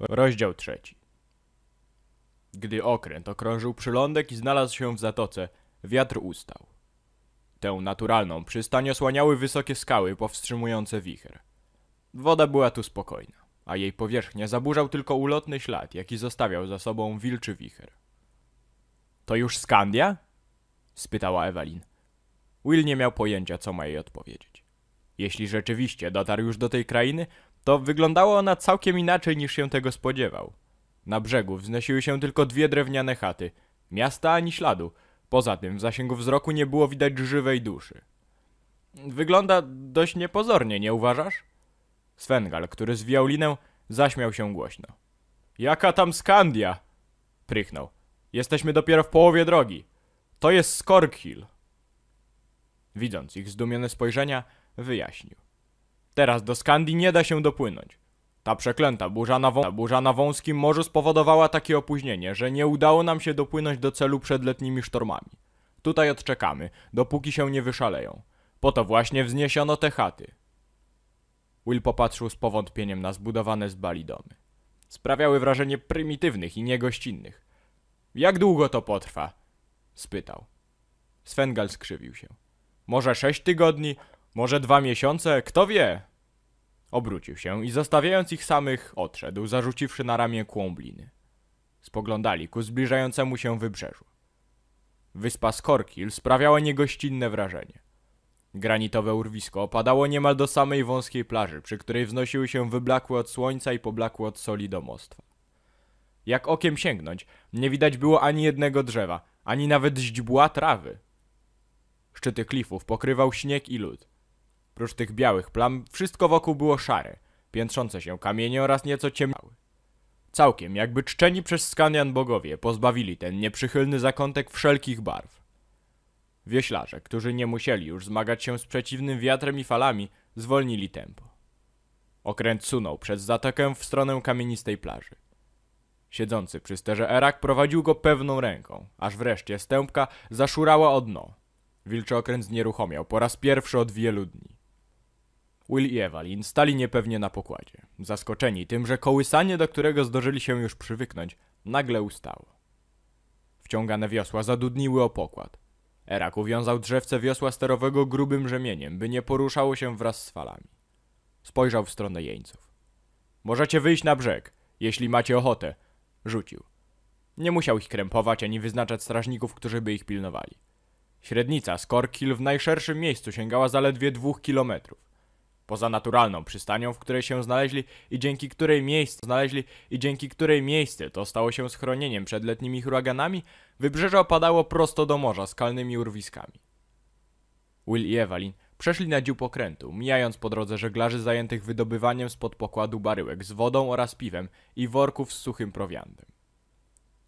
Rozdział trzeci. Gdy okręt okrążył przylądek i znalazł się w zatoce, wiatr ustał. Tę naturalną przystań osłaniały wysokie skały powstrzymujące wicher. Woda była tu spokojna, a jej powierzchnia zaburzał tylko ulotny ślad, jaki zostawiał za sobą wilczy wicher. To już Skandia? spytała Ewelin. Will nie miał pojęcia, co ma jej odpowiedzieć. Jeśli rzeczywiście dotarł już do tej krainy, to wyglądała ona całkiem inaczej niż się tego spodziewał. Na brzegu wznosiły się tylko dwie drewniane chaty, miasta ani śladu. Poza tym w zasięgu wzroku nie było widać żywej duszy. Wygląda dość niepozornie, nie uważasz? Svengal, który zwijał linę, zaśmiał się głośno. Jaka tam Skandia? Prychnął. Jesteśmy dopiero w połowie drogi. To jest Skorkhill. Widząc ich zdumione spojrzenia, wyjaśnił. Teraz do Skandii nie da się dopłynąć. Ta przeklęta burza na, wą burza na wąskim morzu spowodowała takie opóźnienie, że nie udało nam się dopłynąć do celu przed letnimi sztormami. Tutaj odczekamy, dopóki się nie wyszaleją. Po to właśnie wzniesiono te chaty. Will popatrzył z powątpieniem na zbudowane z bali domy. Sprawiały wrażenie prymitywnych i niegościnnych. Jak długo to potrwa? spytał. Svengal skrzywił się. Może sześć tygodni, może dwa miesiące, kto wie? Obrócił się i zostawiając ich samych, odszedł, zarzuciwszy na ramię kłąbliny. Spoglądali ku zbliżającemu się wybrzeżu. Wyspa Skorkil sprawiała niegościnne wrażenie. Granitowe urwisko opadało niemal do samej wąskiej plaży, przy której wznosiły się wyblakłe od słońca i poblakłe od soli domostwa. Jak okiem sięgnąć, nie widać było ani jednego drzewa, ani nawet źdźbła trawy. Szczyty klifów pokrywał śnieg i lód. Prócz tych białych plam, wszystko wokół było szare, piętrzące się kamienie oraz nieco ciemniały. Całkiem, jakby czczeni przez Skanian bogowie, pozbawili ten nieprzychylny zakątek wszelkich barw. Wieślarze, którzy nie musieli już zmagać się z przeciwnym wiatrem i falami, zwolnili tempo. Okręt sunął przez zatokę w stronę kamienistej plaży. Siedzący przy sterze Erak prowadził go pewną ręką, aż wreszcie stępka zaszurała o dno. Wilczy okręt znieruchomiał po raz pierwszy od wielu dni. Will i Evelyn stali niepewnie na pokładzie, zaskoczeni tym, że kołysanie, do którego zdążyli się już przywyknąć, nagle ustało. Wciągane wiosła zadudniły o pokład. Erak uwiązał drzewce wiosła sterowego grubym rzemieniem, by nie poruszało się wraz z falami. Spojrzał w stronę jeńców. Możecie wyjść na brzeg, jeśli macie ochotę, rzucił. Nie musiał ich krępować ani wyznaczać strażników, którzy by ich pilnowali. Średnica z Korkil w najszerszym miejscu sięgała zaledwie dwóch kilometrów poza naturalną przystanią, w której się znaleźli i dzięki której miejsce znaleźli i dzięki której miejsce to stało się schronieniem przed letnimi huraganami, wybrzeże opadało prosto do morza skalnymi urwiskami. Will i Evelyn przeszli na dziób pokrętu, mijając po drodze żeglarzy zajętych wydobywaniem spod pokładu baryłek z wodą oraz piwem i worków z suchym prowiantem.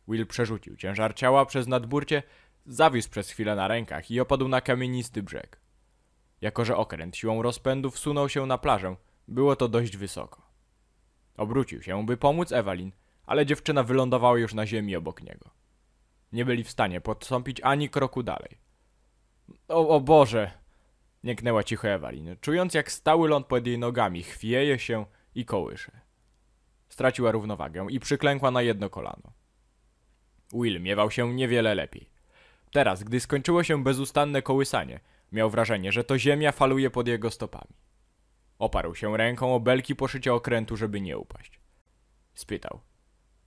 Will przerzucił ciężar ciała przez nadburcie, zawisł przez chwilę na rękach i opadł na kamienisty brzeg. Jako, że okręt siłą rozpędu wsunął się na plażę, było to dość wysoko. Obrócił się, by pomóc Ewelin, ale dziewczyna wylądowała już na ziemi obok niego. Nie byli w stanie podstąpić ani kroku dalej. O, o Boże! Nieknęła cicho Ewelin, czując jak stały ląd pod jej nogami chwieje się i kołysze. Straciła równowagę i przyklękła na jedno kolano. Will miewał się niewiele lepiej. Teraz, gdy skończyło się bezustanne kołysanie, Miał wrażenie, że to ziemia faluje pod jego stopami. Oparł się ręką o belki poszycia okrętu, żeby nie upaść. Spytał.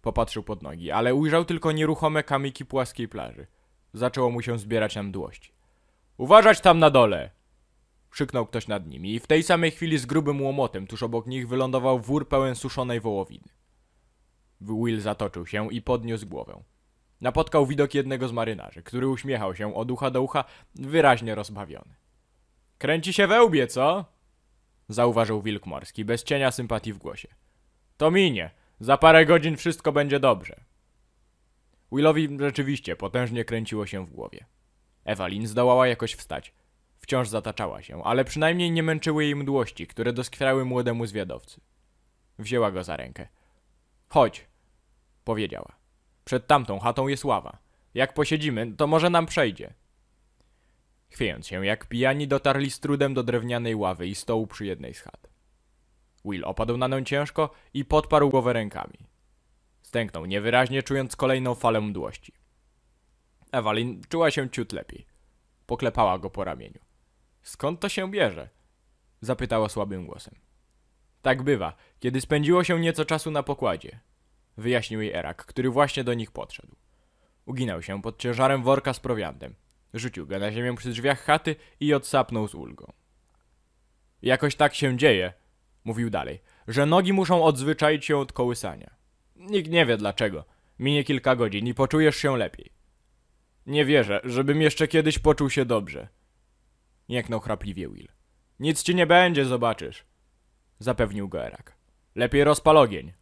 Popatrzył pod nogi, ale ujrzał tylko nieruchome kamyki płaskiej plaży. Zaczęło mu się zbierać na mdłości. Uważać tam na dole! Krzyknął ktoś nad nimi i w tej samej chwili z grubym łomotem tuż obok nich wylądował wór pełen suszonej wołowiny. Will zatoczył się i podniósł głowę. Napotkał widok jednego z marynarzy, który uśmiechał się od ucha do ucha, wyraźnie rozbawiony. Kręci się wełbie, co? Zauważył wilk morski, bez cienia sympatii w głosie. To minie. Za parę godzin wszystko będzie dobrze. Willowi rzeczywiście potężnie kręciło się w głowie. Ewalin zdołała jakoś wstać. Wciąż zataczała się, ale przynajmniej nie męczyły jej mdłości, które doskwierały młodemu zwiadowcy. Wzięła go za rękę. Chodź, powiedziała. Przed tamtą chatą jest ława. Jak posiedzimy, to może nam przejdzie. Chwiejąc się jak pijani, dotarli z trudem do drewnianej ławy i stołu przy jednej z chat. Will opadł na nią ciężko i podparł głowę rękami. Stęknął niewyraźnie, czując kolejną falę mdłości. Ewalin czuła się ciut lepiej. Poklepała go po ramieniu. Skąd to się bierze? Zapytała słabym głosem. Tak bywa, kiedy spędziło się nieco czasu na pokładzie wyjaśnił jej Erak, który właśnie do nich podszedł. Uginał się pod ciężarem worka z prowiantem. Rzucił go na ziemię przy drzwiach chaty i odsapnął z ulgą. Jakoś tak się dzieje, mówił dalej, że nogi muszą odzwyczaić się od kołysania. Nikt nie wie dlaczego. Minie kilka godzin i poczujesz się lepiej. Nie wierzę, żebym jeszcze kiedyś poczuł się dobrze. Jęknął chrapliwie Will. Nic ci nie będzie, zobaczysz. Zapewnił go Erak. Lepiej rozpal ogień.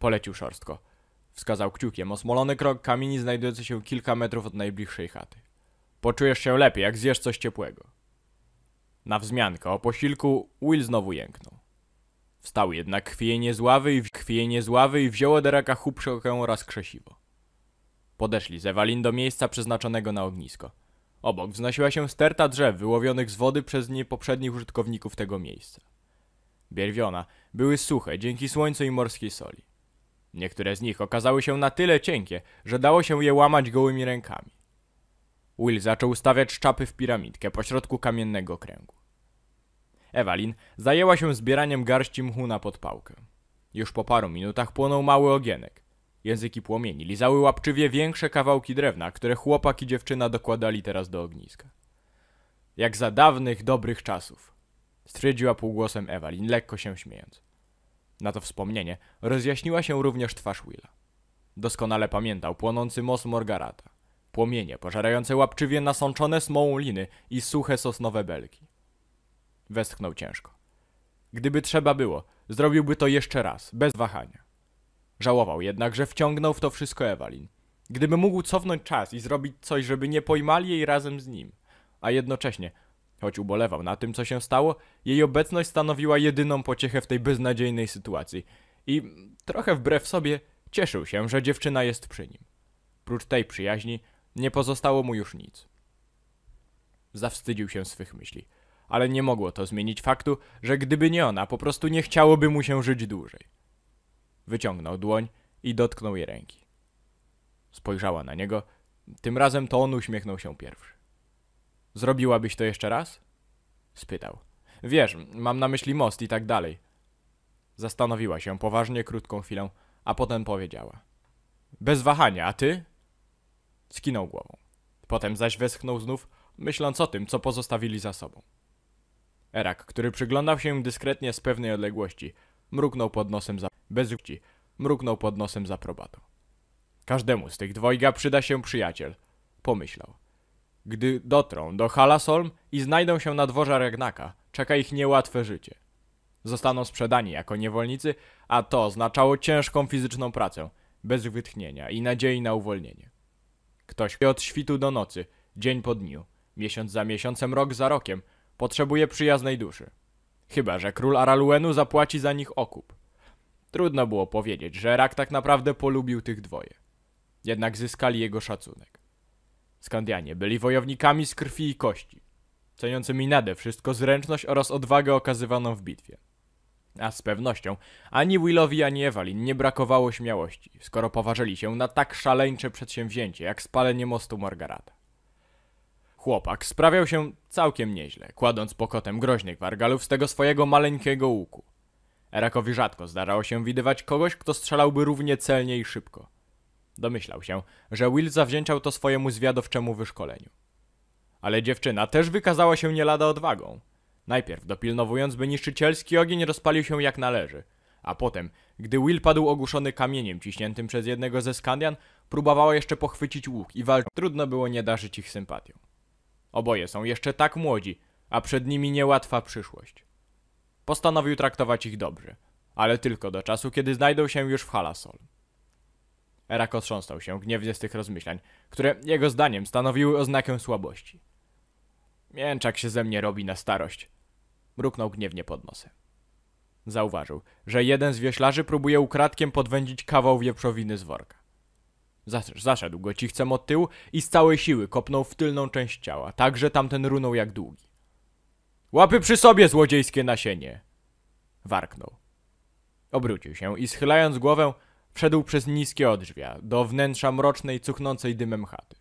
Polecił szorstko. Wskazał kciukiem osmolony krok kamieni znajdujący się kilka metrów od najbliższej chaty. Poczujesz się lepiej, jak zjesz coś ciepłego. Na wzmiankę o posilku Will znowu jęknął. Wstał jednak chwiejnie z ławy i, w... chwiejnie z ławy i wziął od raka chubszokę oraz krzesiwo. Podeszli z Ewalin do miejsca przeznaczonego na ognisko. Obok wznosiła się sterta drzew wyłowionych z wody przez nie poprzednich użytkowników tego miejsca. Bierwiona były suche dzięki słońcu i morskiej soli. Niektóre z nich okazały się na tyle cienkie, że dało się je łamać gołymi rękami. Will zaczął stawiać szczapy w piramidkę pośrodku kamiennego kręgu. Ewalin zajęła się zbieraniem garści mchu na podpałkę. Już po paru minutach płonął mały ogienek. Języki płomieni lizały łapczywie większe kawałki drewna, które chłopak i dziewczyna dokładali teraz do ogniska. Jak za dawnych, dobrych czasów, stwierdziła półgłosem Ewalin, lekko się śmiejąc na to wspomnienie, rozjaśniła się również twarz Willa. Doskonale pamiętał płonący most Morgarata, płomienie pożerające łapczywie nasączone smołą liny i suche sosnowe belki. Westchnął ciężko. Gdyby trzeba było, zrobiłby to jeszcze raz, bez wahania. Żałował jednak, że wciągnął w to wszystko Ewalin. Gdyby mógł cofnąć czas i zrobić coś, żeby nie pojmali jej razem z nim, a jednocześnie Choć ubolewał na tym, co się stało, jej obecność stanowiła jedyną pociechę w tej beznadziejnej sytuacji i, trochę wbrew sobie, cieszył się, że dziewczyna jest przy nim. Prócz tej przyjaźni nie pozostało mu już nic. Zawstydził się swych myśli, ale nie mogło to zmienić faktu, że gdyby nie ona, po prostu nie chciałoby mu się żyć dłużej. Wyciągnął dłoń i dotknął jej ręki. Spojrzała na niego, tym razem to on uśmiechnął się pierwszy. Zrobiłabyś to jeszcze raz? Spytał. Wiesz, mam na myśli most i tak dalej. Zastanowiła się poważnie krótką chwilę, a potem powiedziała. Bez wahania, a ty? Skinął głową. Potem zaś westchnął znów, myśląc o tym, co pozostawili za sobą. Erak, który przyglądał się dyskretnie z pewnej odległości, mruknął pod nosem za... bez uci, mruknął pod nosem za probatą. Każdemu z tych dwojga przyda się przyjaciel, pomyślał. Gdy dotrą do Halasolm i znajdą się na dworze Regnaka, czeka ich niełatwe życie. Zostaną sprzedani jako niewolnicy, a to oznaczało ciężką fizyczną pracę, bez wytchnienia i nadziei na uwolnienie. Ktoś od świtu do nocy, dzień po dniu, miesiąc za miesiącem, rok za rokiem, potrzebuje przyjaznej duszy. Chyba, że król Araluenu zapłaci za nich okup. Trudno było powiedzieć, że Rak tak naprawdę polubił tych dwoje. Jednak zyskali jego szacunek. Skandianie byli wojownikami z krwi i kości, ceniącymi nade wszystko zręczność oraz odwagę okazywaną w bitwie. A z pewnością ani Willowi, ani Ewalin nie brakowało śmiałości, skoro poważyli się na tak szaleńcze przedsięwzięcie jak spalenie mostu Margarata. Chłopak sprawiał się całkiem nieźle, kładąc pokotem groźnych wargalów z tego swojego maleńkiego łuku. Erakowi rzadko zdarzało się widywać kogoś, kto strzelałby równie celnie i szybko. Domyślał się, że Will zawdzięczał to swojemu zwiadowczemu wyszkoleniu. Ale dziewczyna też wykazała się nie lada odwagą. Najpierw dopilnowując, by niszczycielski ogień rozpalił się jak należy, a potem, gdy Will padł ogłuszony kamieniem ciśniętym przez jednego ze Skandian, próbowała jeszcze pochwycić łuk i walczyć. Trudno było nie darzyć ich sympatią. Oboje są jeszcze tak młodzi, a przed nimi niełatwa przyszłość. Postanowił traktować ich dobrze, ale tylko do czasu, kiedy znajdą się już w Halasol. Rak otrząsnął się gniewnie z tych rozmyślań, które jego zdaniem stanowiły oznakę słabości. Mięczak się ze mnie robi na starość. Mruknął gniewnie pod nosem. Zauważył, że jeden z wioślarzy próbuje ukradkiem podwędzić kawał wieprzowiny z worka. zaszedł go cichcem od tyłu i z całej siły kopnął w tylną część ciała, tak że tamten runął jak długi. Łapy przy sobie, złodziejskie nasienie! Warknął. Obrócił się i schylając głowę, Wszedł przez niskie odrzwia, do wnętrza mrocznej, cuchnącej dymem chaty.